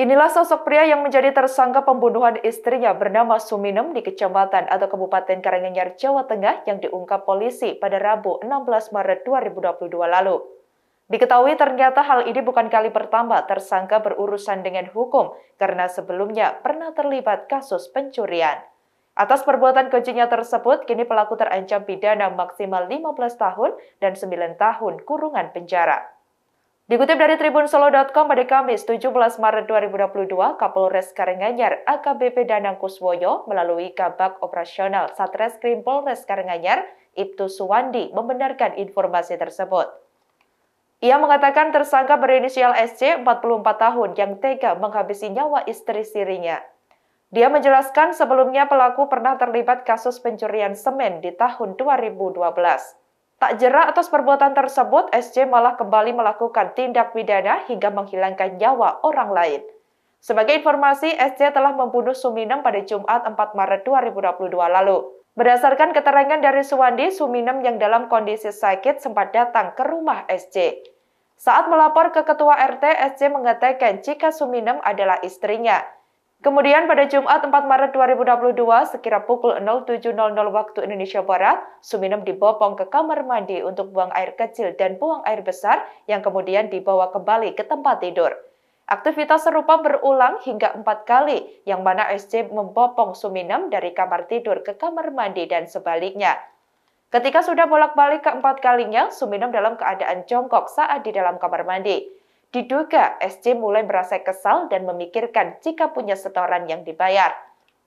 Inilah sosok pria yang menjadi tersangka pembunuhan istrinya bernama Suminem di Kecamatan atau Kabupaten Karanganyar, Jawa Tengah yang diungkap polisi pada Rabu 16 Maret 2022 lalu. Diketahui ternyata hal ini bukan kali pertama tersangka berurusan dengan hukum karena sebelumnya pernah terlibat kasus pencurian. Atas perbuatan kejinya tersebut, kini pelaku terancam pidana maksimal 15 tahun dan 9 tahun kurungan penjara. Dikutip dari tribun Solo.com pada Kamis 17 Maret 2022, Kapolres Karanganyar AKBP Danang Kuswoyo melalui Kabak Operasional Satreskrim Polres Karanganyar Ibtu Suwandi membenarkan informasi tersebut. Ia mengatakan tersangka berinisial SC 44 tahun yang tega menghabisi nyawa istri sirinya. Dia menjelaskan sebelumnya pelaku pernah terlibat kasus pencurian semen di tahun 2012. Tak jerak atas perbuatan tersebut, SJ malah kembali melakukan tindak pidana hingga menghilangkan nyawa orang lain. Sebagai informasi, SJ telah membunuh Suminem pada Jumat 4 Maret 2022 lalu. Berdasarkan keterangan dari Suwandi, Suminem yang dalam kondisi sakit sempat datang ke rumah SJ. Saat melapor ke ketua RT, SJ mengatakan jika Suminem adalah istrinya. Kemudian pada Jumat 4 Maret 2022, sekira pukul 07.00 waktu Indonesia Barat, Suminem dibopong ke kamar mandi untuk buang air kecil dan buang air besar yang kemudian dibawa kembali ke tempat tidur. Aktivitas serupa berulang hingga empat kali, yang mana SC membopong Suminem dari kamar tidur ke kamar mandi dan sebaliknya. Ketika sudah bolak-balik keempat kalinya, Suminem dalam keadaan jongkok saat di dalam kamar mandi. Diduga SJ mulai merasa kesal dan memikirkan jika punya setoran yang dibayar.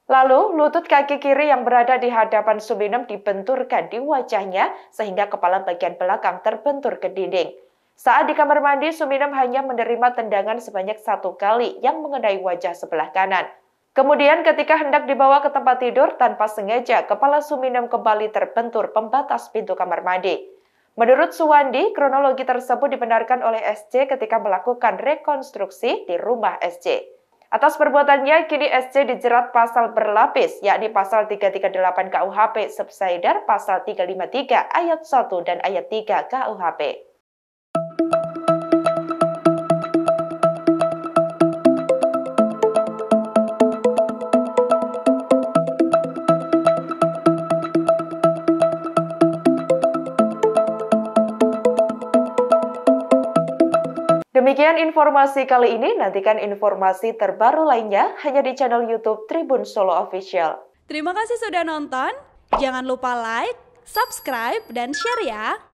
Lalu, lutut kaki kiri yang berada di hadapan Suminem dibenturkan di wajahnya sehingga kepala bagian belakang terbentur ke dinding. Saat di kamar mandi, Suminem hanya menerima tendangan sebanyak satu kali yang mengenai wajah sebelah kanan. Kemudian ketika hendak dibawa ke tempat tidur, tanpa sengaja kepala Suminem kembali terbentur pembatas pintu kamar mandi. Menurut Suwandi, kronologi tersebut dibenarkan oleh SC ketika melakukan rekonstruksi di rumah SC. Atas perbuatannya, kini SC dijerat pasal berlapis, yakni pasal 338 KUHP subsider pasal 353 ayat 1 dan ayat 3 KUHP. Demikian informasi kali ini, nantikan informasi terbaru lainnya hanya di channel YouTube Tribun Solo Official. Terima kasih sudah nonton, jangan lupa like, subscribe, dan share ya!